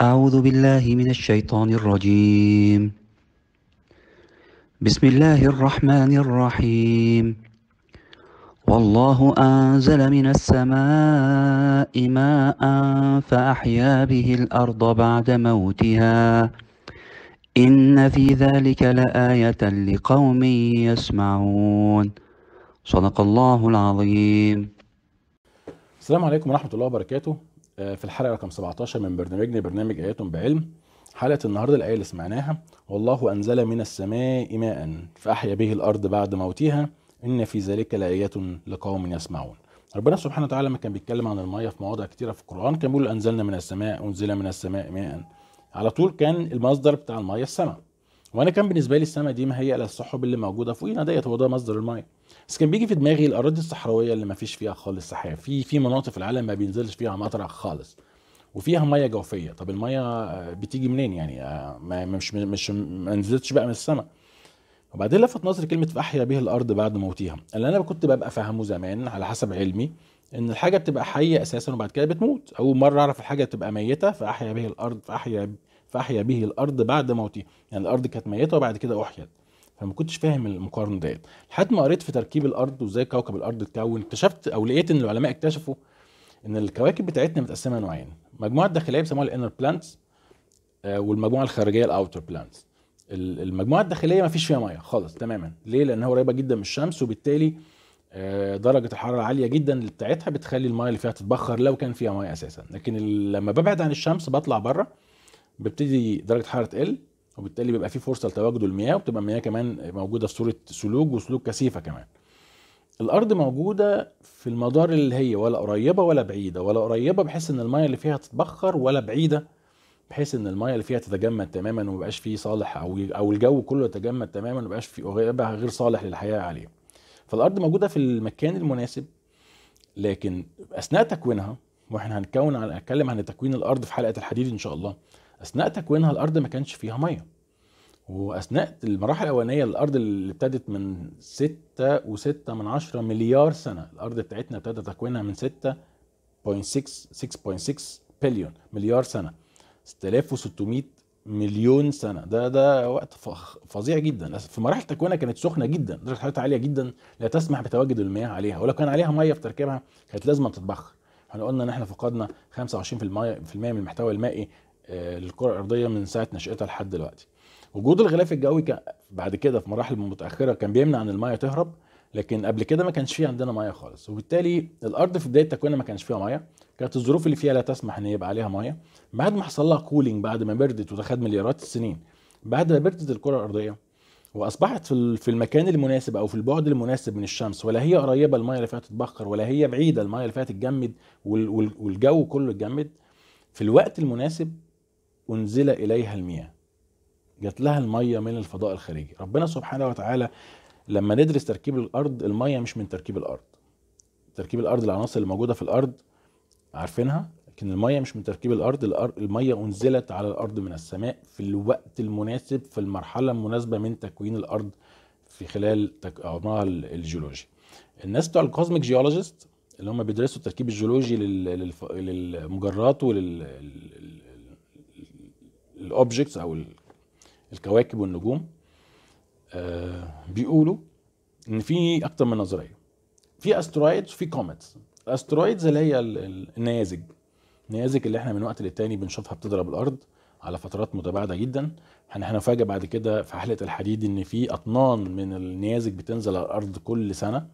أعوذ بالله من الشيطان الرجيم بسم الله الرحمن الرحيم والله أنزل من السماء ماء فأحيا به الأرض بعد موتها إن في ذلك لآية لقوم يسمعون صدق الله العظيم السلام عليكم ورحمة الله وبركاته آه، في الحلقه رقم 17 من برنامجنا برنامج ايات بعلم حلقه النهارده الايه اللي سمعناها والله انزل من السماء ماء فاحيا به الارض بعد موتها ان في ذلك لايات لقوم يسمعون ربنا سبحانه وتعالى لما كان بيتكلم عن الميه في مواضع كتيره في القران كان بيقول انزلنا من السماء انزل من السماء ماء على طول كان المصدر بتاع الميه السماء وانا كان بالنسبه لي السماء دي ما هي الا السحب اللي موجوده فوقنا ديت هو ده مصدر الميه بس كان بيجي في دماغي الاراضي الصحراويه اللي ما فيش فيها خالص سحاب في في مناطق في العالم ما بينزلش فيها مطر خالص وفيها ميه جوفيه طب الميه بتيجي منين يعني آه، ما مش مش ما نزلتش بقى من السماء وبعدين لفت نظري كلمه فاحيا به الارض بعد موتها اللي انا كنت ببقى فاهمه زمان على حسب علمي ان الحاجه بتبقى حيه اساسا وبعد كده بتموت اول مره اعرف الحاجه تبقى ميته فاحيا به الارض فاحيا فاحيا به الارض بعد موتها يعني الارض كانت ميته وبعد كده احيت فما كنتش فاهم المقارنه ديت لحد ما قريت في تركيب الارض وازاي كوكب الارض اتكون اكتشفت او لقيت ان العلماء اكتشفوا ان الكواكب بتاعتنا متقسمه نوعين آه، المجموعه الداخليه بيسموها الانر بلانتس والمجموعه الخارجيه الاوتر بلانتس المجموعه الداخليه ما فيش فيها ميه خالص تماما ليه لانها قريبه جدا من الشمس وبالتالي آه، درجة الحرارة عالية جدا بتاعتها بتخلي الماء اللي فيها تتبخر لو كان فيها ماء أساسا، لكن لما ببعد عن الشمس بطلع بره ببتدي درجة الحرارة تقل وبالتالي بيبقى في فرصه لتواجد المياه وبتبقى المياه كمان موجوده في صوره سلوج وسلوج كثيفه كمان الارض موجوده في المدار اللي هي ولا قريبه ولا بعيده ولا قريبه بحيث ان المياه اللي فيها تتبخر ولا بعيده بحيث ان المياه اللي فيها تتجمد تماما وما يبقاش فيه صالح او او الجو كله يتجمد تماما وما يبقاش فيه غابه غير صالح للحياه عليه فالارض موجوده في المكان المناسب لكن اثناء تكوينها واحنا هنكون على اتكلم عن تكوين الارض في حلقه الحديد ان شاء الله اثناء تكوينها الارض ما كانش فيها ميه واثناء المراحل الاولانيه الارض اللي ابتدت من 6.6 من 10 مليار سنه الارض بتاعتنا ابتدى تكوينها من 6.6 6.6 بليون مليار سنه 6600 مليون سنه ده ده وقت فظيع جدا في مراحل تكوينها كانت سخنه جدا درجه حرارتها عاليه جدا لا تسمح بتواجد المياه عليها ولو كان عليها ميه في تركيبها كانت لازم تتبخر احنا قلنا ان احنا فقدنا 25% من المحتوى المائي للكره الارضيه من ساعه نشاتها لحد دلوقتي وجود الغلاف الجوي بعد كده في مراحل متاخره كان بيمنع ان الميه تهرب لكن قبل كده ما كانش في عندنا ميه خالص وبالتالي الارض في بدايه تكوينها ما كانش فيها ميه كانت الظروف اللي فيها لا تسمح ان يبقى عليها ميه بعد ما حصل لها كولينج بعد ما بردت وتاخد مليارات السنين بعد ما بردت الكره الارضيه واصبحت في المكان المناسب او في البعد المناسب من الشمس ولا هي قريبه الميه اللي فيها تتبخر ولا هي بعيده الميه اللي فيها تتجمد والجو كله اتجمد في الوقت المناسب أنزل إليها المياه جات لها المية من الفضاء الخارجي ربنا سبحانه وتعالى لما ندرس تركيب الأرض المية مش من تركيب الأرض تركيب الأرض العناصر اللي موجودة في الأرض عارفينها لكن المية مش من تركيب الأرض الأرض المية أنزلت على الأرض من السماء في الوقت المناسب في المرحلة المناسبة من تكوين الأرض في خلال تك... عمرها الجيولوجي الناس بتوع الكوزميك جيولوجيست اللي هم بيدرسوا التركيب الجيولوجي للمجرات ولل الاوبجكتس او الكواكب والنجوم آه، بيقولوا ان في اكتر من نظريه في استرويدز وفي كوميتس الاسترويدز اللي هي النيازج النيازج اللي احنا من وقت للتاني بنشوفها بتضرب الارض على فترات متباعده جدا احنا هنفاجئ بعد كده في حلقه الحديد ان في اطنان من النيازج بتنزل على الارض كل سنه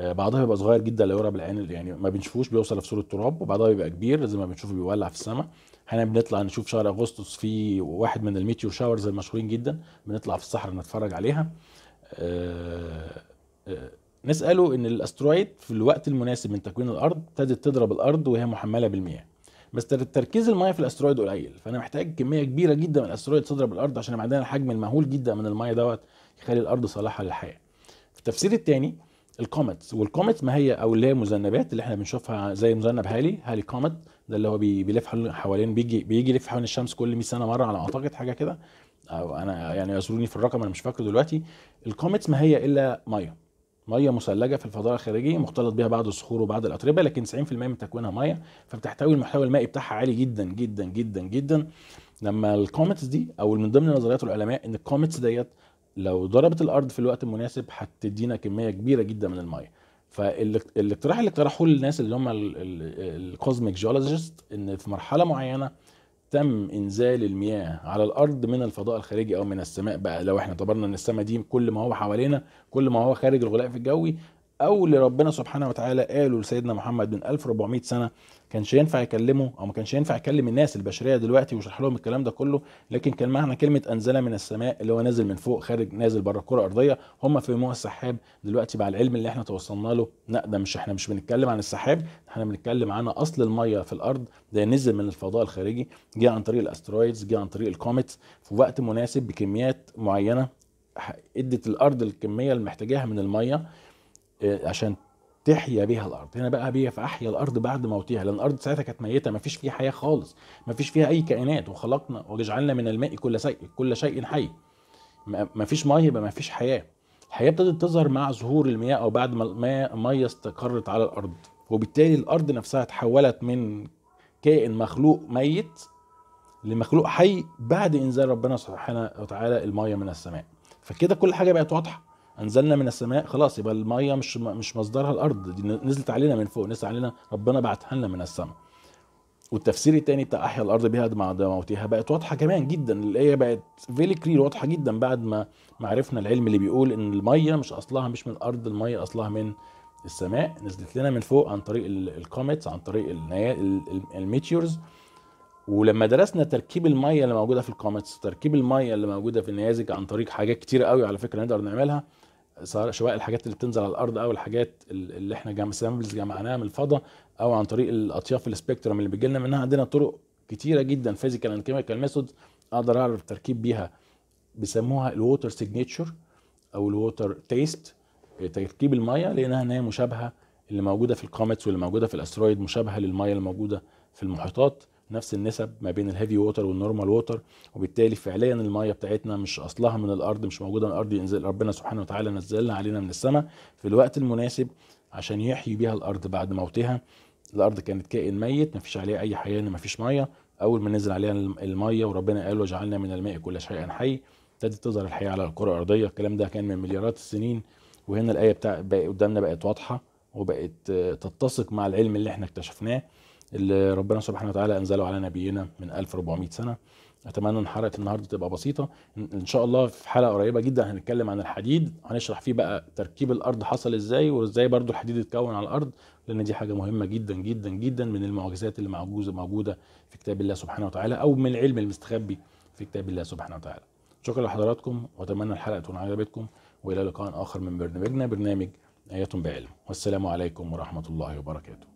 آه، بعضها بيبقى صغير جدا لا يرى بالعين يعني ما بنشوفوش بيوصل في صوره تراب وبعضها بيبقى كبير زي ما بنشوفه بيولع في السماء احيانا بنطلع نشوف شهر اغسطس في واحد من الميتيور شاورز المشهورين جدا بنطلع في الصحراء نتفرج عليها آه، آه، نساله ان الاسترويد في الوقت المناسب من تكوين الارض ابتدت تضرب الارض وهي محمله بالمياه بس تركيز الميه في الاسترويد قليل فانا محتاج كميه كبيره جدا من الاسترويد تضرب الارض عشان يبقى عندنا الحجم المهول جدا من الميه دوت يخلي الارض صالحه للحياه في التفسير الثاني الكوميتس والكوميتس ما هي او اللي هي مذنبات اللي احنا بنشوفها زي مذنب هالي هالي كوميت ده اللي هو بيلف حوالين بيجي بيجي يلف حوالين الشمس كل 100 سنه مره على ما اعتقد حاجه كده او انا يعني يعذروني في الرقم انا مش فاكره دلوقتي الكوميتس ما هي الا ميه ميه مثلجه في الفضاء الخارجي مختلط بها بعض الصخور وبعض الاتربه لكن 90% من تكوينها ميه فبتحتوي المحتوى المائي بتاعها عالي جدا جدا جدا جدا لما الكوميتس دي او من ضمن نظريات العلماء ان الكوميتس ديت لو ضربت الارض في الوقت المناسب هتدينا كميه كبيره جدا من الميه فالاقتراح اللي اقترحوه للناس اللي هم الكوزميك جيولوجيست ان في مرحله معينه تم انزال المياه على الارض من الفضاء الخارجي او من السماء بقى لو احنا اعتبرنا ان السماء دي كل ما هو حوالينا كل ما هو خارج الغلاف الجوي او اللي ربنا سبحانه وتعالى قاله لسيدنا محمد من 1400 سنه كانش ينفع يكلمه او ما كانش ينفع يكلم الناس البشريه دلوقتي ويشرح لهم الكلام ده كله لكن كان معنى كلمه انزل من السماء اللي هو نازل من فوق خارج نازل بره الكره الارضيه هم فهموها السحاب دلوقتي مع العلم اللي احنا توصلنا له لا ده مش احنا مش بنتكلم عن السحاب احنا بنتكلم عن اصل الميه في الارض ده نزل من الفضاء الخارجي جه عن طريق الاسترويدز جه عن طريق الكوميت في وقت مناسب بكميات معينه ادت الارض الكميه اللي محتاجاها من الميه إيه، عشان تحيا بها الارض هنا بقى هي فاحيا الارض بعد موتها لان الارض ساعتها كانت ميته ما فيش فيها حياه خالص ما فيش فيها اي كائنات وخلقنا وجعلنا من الماء كل شيء كل شيء حي ما فيش ميه يبقى ما فيش حياه الحياه ابتدت تظهر مع ظهور المياه او بعد ما الميه استقرت على الارض وبالتالي الارض نفسها تحولت من كائن مخلوق ميت لمخلوق حي بعد انزال ربنا سبحانه وتعالى الميه من السماء فكده كل حاجه بقت واضحه انزلنا من السماء خلاص يبقى الميه مش مش مصدرها الارض دي نزلت علينا من فوق نزلت علينا ربنا بعتها لنا من السماء والتفسير التاني بتاع احيا الارض بها بعد موتها بقت واضحه كمان جدا الايه بقت فيلي كلير واضحه جدا بعد ما معرفنا عرفنا العلم اللي بيقول ان الميه مش اصلها مش من الارض الميه اصلها من السماء نزلت لنا من فوق عن طريق الكوميتس عن طريق الميتيورز ولما درسنا تركيب الميه اللي موجوده في الكوميتس تركيب الميه اللي موجوده في النيازك عن طريق حاجات كتير قوي على فكره نقدر نعملها سواء الحاجات اللي بتنزل على الارض او الحاجات اللي احنا سامبلز جمعناها من الفضاء او عن طريق الاطياف السبيكترم اللي بيجي لنا منها عندنا طرق كتيره جدا فيزيكال اند كيميكال ميثود اقدر اعرف تركيب بيها بيسموها الووتر سيجنتشر او الووتر تيست تركيب الميه لانها ان هي مشابهه اللي موجوده في الكوميتس واللي موجوده في الاسترويد مشابهه للميه اللي موجوده في المحيطات نفس النسب ما بين الهيفي ووتر والنورمال ووتر وبالتالي فعليا الميه بتاعتنا مش اصلها من الارض مش موجوده من الارض ينزل ربنا سبحانه وتعالى نزلنا علينا من السماء في الوقت المناسب عشان يحيي بيها الارض بعد موتها الارض كانت كائن ميت ما فيش عليه اي حياه ما فيش ميه اول ما نزل عليها الميه وربنا قال وجعلنا من الماء كل شيء حي ابتدت تظهر الحياه على الكره الارضيه الكلام ده كان من مليارات السنين وهنا الايه بتاع بقى قدامنا بقت واضحه وبقت تتسق مع العلم اللي احنا اكتشفناه اللي ربنا سبحانه وتعالى انزله على نبينا من 1400 سنه اتمنى ان حلقه النهارده تبقى بسيطه ان شاء الله في حلقه قريبه جدا هنتكلم عن الحديد هنشرح فيه بقى تركيب الارض حصل ازاي وازاي برضو الحديد اتكون على الارض لان دي حاجه مهمه جدا جدا جدا من المعجزات اللي معجوزه موجوده في كتاب الله سبحانه وتعالى او من العلم المستخبي في كتاب الله سبحانه وتعالى شكرا لحضراتكم واتمنى الحلقه تكون عجبتكم والى لقاء اخر من برنامجنا برنامج ايات بعلم والسلام عليكم ورحمه الله وبركاته